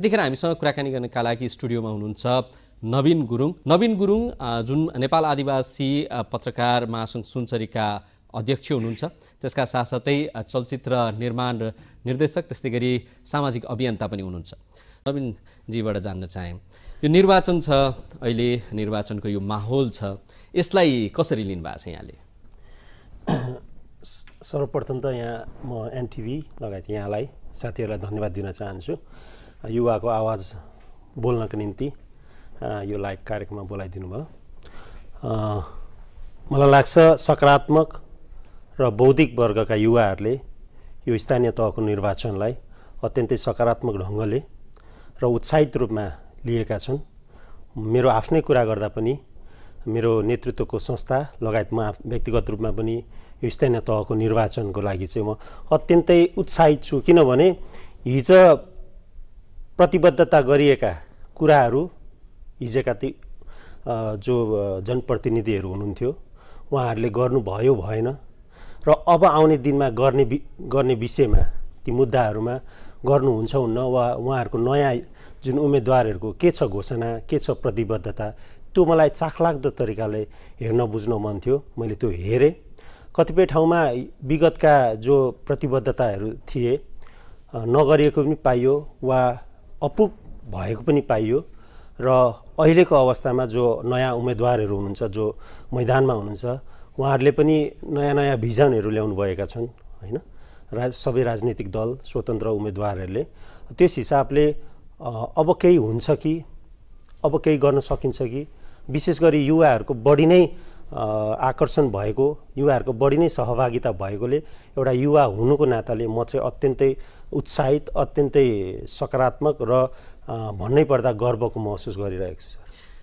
यतिखेर हामीसँग कुराकानी गर्नका लागि स्टुडियोमा हुनुहुन्छ नवीन गुरुङ नवीन गुरुङ जुन नेपाल आदिवासी पत्रकार महासङ्घ सुनचरीका अध्यक्ष हुनुहुन्छ त्यसका साथसाथै चलचित्र निर्माण र निर्देशक त्यस्तै गरी सामाजिक अभियन्ता पनि हुनुहुन्छ नवीनजीबाट जान्न चाहे यो निर्वाचन छ अहिले निर्वाचनको यो माहौल छ यसलाई कसरी लिनुभएको छ यहाँले सर्वप्रथम त यहाँ म एनटिभी लगायत यहाँलाई साथीहरूलाई धन्यवाद दिन चाहन्छु युवाको आवाज बोल्नको निम्ति uh, यो लाइभ कार्यक्रममा बोलाइदिनु भयो uh, मलाई लाग्छ सकारात्मक र बौद्धिक वर्गका युवाहरूले यो स्थानीय तहको निर्वाचनलाई अत्यन्तै सकारात्मक ढङ्गले र उत्साहित रूपमा लिएका छन् मेरो आफ्नै कुरा गर्दा पनि मेरो नेतृत्वको संस्था लगायत म व्यक्तिगत रूपमा पनि यो स्थानीय तहको निर्वाचनको लागि चाहिँ म अत्यन्तै उत्साहित छु किनभने हिजो प्रतिबद्धता गरिएका कुराहरू हिजका ती जो जनप्रतिनिधिहरू हुनुहुन्थ्यो उहाँहरूले गर्नुभयो भएन र अब आउने दिनमा गर्ने गर्ने विषयमा ती मुद्दाहरूमा गर्नुहुन्छ हुन्न वा उहाँहरूको नयाँ जुन उम्मेदवारहरूको के छ घोषणा के छ प्रतिबद्धता त्यो मलाई चाखलाग्दो तरिकाले हेर्न बुझ्न मन थियो मैले त्यो हेरेँ कतिपय ठाउँमा विगतका जो प्रतिबद्धताहरू थिए नगरिएको पनि पाइयो वा अपुग भएको पनि पाइयो र अहिलेको अवस्थामा जो नयाँ उम्मेदवारहरू हुनुहुन्छ जो मैदानमा हुनुहुन्छ उहाँहरूले पनि नयाँ नयाँ भिजनहरू भएका छन् होइन राज सबै राजनीतिक दल स्वतन्त्र उम्मेदवारहरूले त्यस हिसाबले अब केही हुन्छ कि अब केही गर्न सकिन्छ कि विशेष गरी युवाहरूको बढी नै आकर्षण भएको युवाहरूको बढी नै सहभागिता भएकोले एउटा युवा हुनुको नाताले म चाहिँ अत्यन्तै उत्साहित अत्यन्तै सकारात्मक र भन्नै पर्दा गर्वको महसुस गरिरहेको छु सर